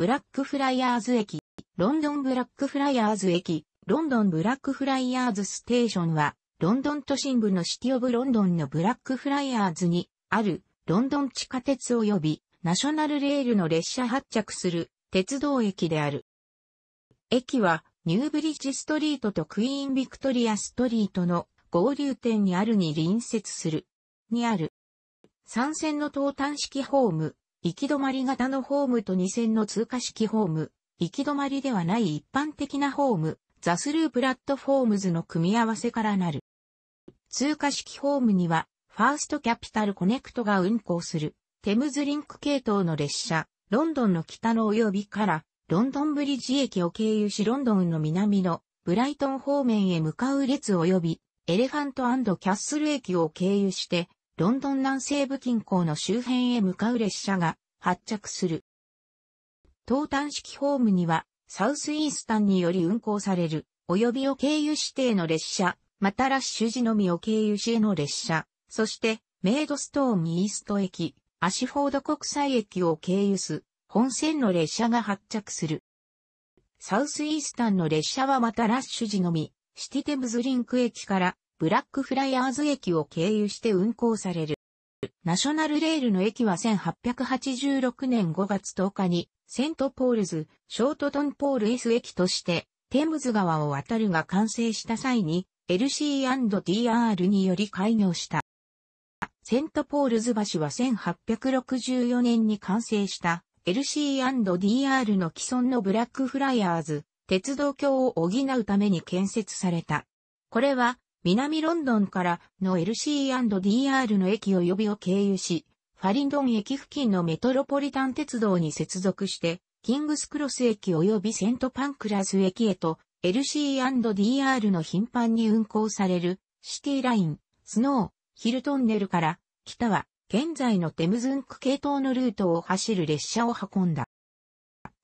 ブラックフライヤーズ駅、ロンドンブラックフライヤーズ駅、ロンドンブラックフライヤーズステーションは、ロンドン都心部のシティオブロンドンのブラックフライヤーズに、ある、ロンドン地下鉄及び、ナショナルレールの列車発着する、鉄道駅である。駅は、ニューブリッジストリートとクイーンビクトリアストリートの合流点にあるに隣接する。にある。三線の東端式ホーム、行き止まり型のホームと2線の通過式ホーム、行き止まりではない一般的なホーム、ザスループラットフォームズの組み合わせからなる。通過式ホームには、ファーストキャピタルコネクトが運行する、テムズリンク系統の列車、ロンドンの北の及びから、ロンドンブリッジ駅を経由しロンドンの南のブライトン方面へ向かう列及び、エレファントキャッスル駅を経由して、ロンドン南西部近郊の周辺へ向かう列車が発着する。東端式ホームには、サウスイースタンにより運行される、及びを経由指定の列車、またラッシュ時のみを経由しへの列車、そして、メイドストーンイースト駅、アシフォード国際駅を経由す、本線の列車が発着する。サウスイースタンの列車はまたラッシュ時のみ、シティテムズリンク駅からブラックフライアーズ駅を経由して運行される。ナショナルレールの駅は1886年5月10日に、セントポールズ、ショートトンポール S 駅として、テムズ川を渡るが完成した際に、LC&DR により開業した。セントポールズ橋は1864年に完成した LC&DR の既存のブラックフライアーズ、鉄道橋を補うために建設された。これは南ロンドンからの LC&DR の駅及びを経由し、ファリンドン駅付近のメトロポリタン鉄道に接続して、キングスクロス駅及びセントパンクラス駅へと LC&DR の頻繁に運行されるシティライン、スノー、ヒルトンネルから北は現在のテムズンク系統のルートを走る列車を運んだ。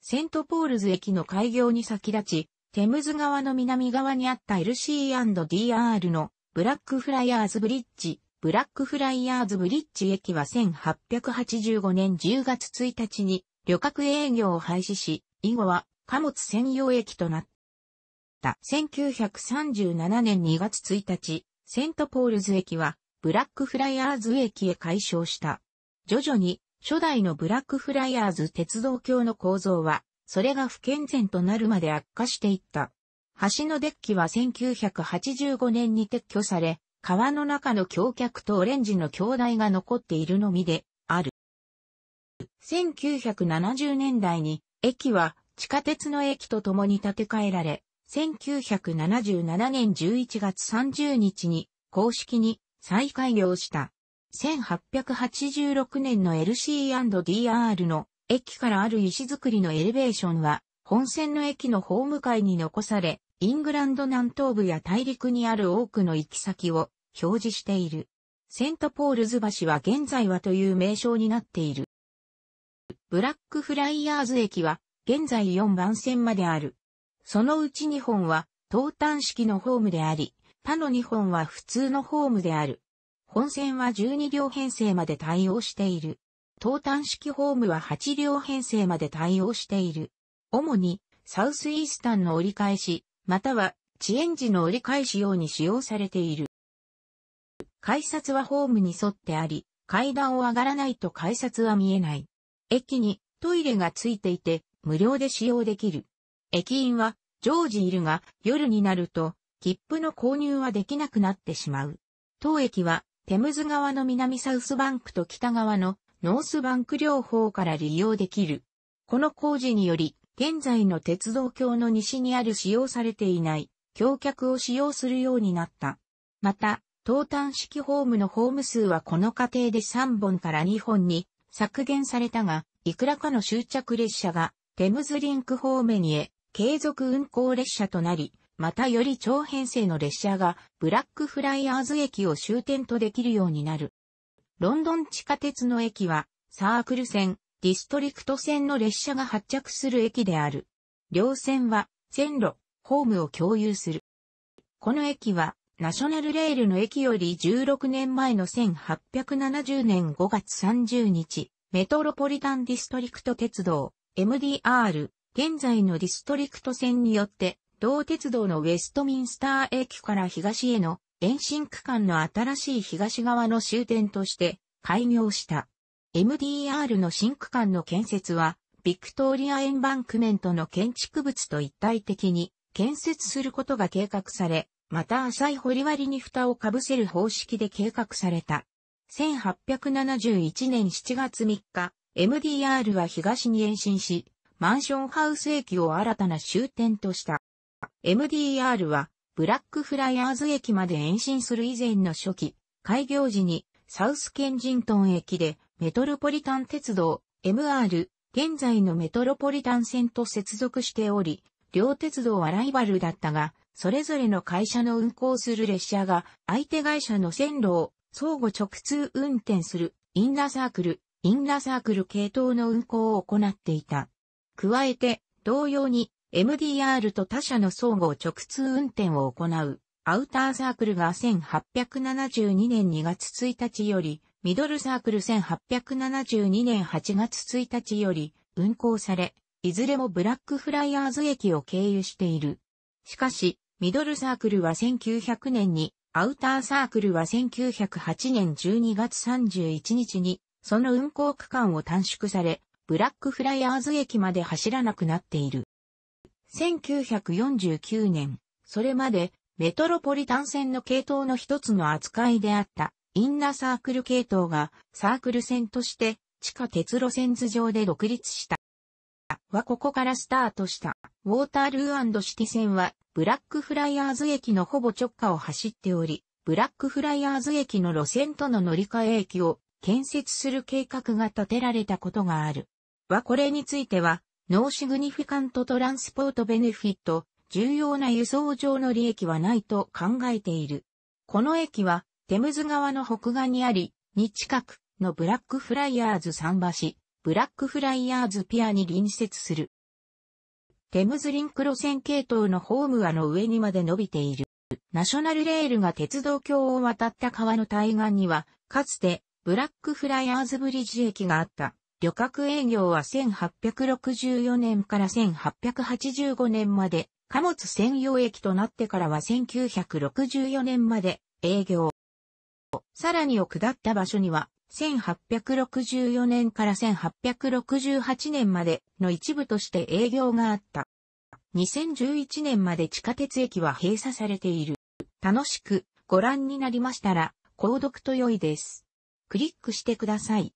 セントポールズ駅の開業に先立ち、テムズ川の南側にあった LC&DR のブラックフライヤーズブリッジ、ブラックフライヤーズブリッジ駅は1885年10月1日に旅客営業を廃止し、以後は貨物専用駅となった。1937年2月1日、セントポールズ駅はブラックフライヤーズ駅へ改称した。徐々に初代のブラックフライヤーズ鉄道橋の構造はそれが不健全となるまで悪化していった。橋のデッキは1985年に撤去され、川の中の橋脚とオレンジの橋台が残っているのみである。1970年代に駅は地下鉄の駅と共に建て替えられ、1977年11月30日に公式に再開業した。1886年の LC&DR の駅からある石造りのエレベーションは、本線の駅のホーム階に残され、イングランド南東部や大陸にある多くの行き先を表示している。セントポールズ橋は現在はという名称になっている。ブラックフライヤーズ駅は現在4番線まである。そのうち2本は東端式のホームであり、他の2本は普通のホームである。本線は12両編成まで対応している。東端式ホームは8両編成まで対応している。主に、サウスイースタンの折り返し、または、遅延時の折り返し用に使用されている。改札はホームに沿ってあり、階段を上がらないと改札は見えない。駅にトイレがついていて、無料で使用できる。駅員は常時いるが、夜になると、切符の購入はできなくなってしまう。当駅は、テムズ川の南サウスバンクと北側のノースバンク両方から利用できる。この工事により、現在の鉄道橋の西にある使用されていない橋脚を使用するようになった。また、東端式ホームのホーム数はこの過程で3本から2本に削減されたが、いくらかの終着列車がテムズリンク方面へ継続運行列車となり、またより長編成の列車がブラックフライヤーズ駅を終点とできるようになる。ロンドン地下鉄の駅は、サークル線、ディストリクト線の列車が発着する駅である。両線は、線路、ホームを共有する。この駅は、ナショナルレールの駅より16年前の1870年5月30日、メトロポリタンディストリクト鉄道、MDR、現在のディストリクト線によって、同鉄道のウェストミンスター駅から東への延伸区間の新しい東側の終点として開業した。MDR の新区間の建設は、ビクトリアエンバンクメントの建築物と一体的に建設することが計画され、また浅い掘割に蓋をかぶせる方式で計画された。1871年7月3日、MDR は東に延伸し、マンションハウス駅を新たな終点とした。MDR はブラックフライアーズ駅まで延伸する以前の初期、開業時にサウスケンジントン駅でメトロポリタン鉄道 MR 現在のメトロポリタン線と接続しており、両鉄道はライバルだったが、それぞれの会社の運行する列車が相手会社の線路を相互直通運転するインーサークル、インーサークル系統の運行を行っていた。加えて、同様に MDR と他社の相互直通運転を行う、アウターサークルが1872年2月1日より、ミドルサークル1872年8月1日より運行され、いずれもブラックフライヤーズ駅を経由している。しかし、ミドルサークルは1900年に、アウターサークルは1908年12月31日に、その運行区間を短縮され、ブラックフライヤーズ駅まで走らなくなっている。1949年、それまでメトロポリタン線の系統の一つの扱いであったインナーサークル系統がサークル線として地下鉄路線図上で独立した。はここからスタートした。ウォータールーシティ線はブラックフライヤーズ駅のほぼ直下を走っており、ブラックフライヤーズ駅の路線との乗り換え駅を建設する計画が立てられたことがある。はこれについては、ノーシグニフィカントトランスポートベネフィット、重要な輸送上の利益はないと考えている。この駅は、テムズ川の北岸にあり、に近くのブラックフライヤーズ桟橋、ブラックフライヤーズピアに隣接する。テムズリンク路線系統のホームはの上にまで伸びている。ナショナルレールが鉄道橋を渡った川の対岸には、かつてブラックフライヤーズブリッジ駅があった。旅客営業は1864年から1885年まで、貨物専用駅となってからは1964年まで営業。さらにを下った場所には、1864年から1868年までの一部として営業があった。2011年まで地下鉄駅は閉鎖されている。楽しくご覧になりましたら、購読と良いです。クリックしてください。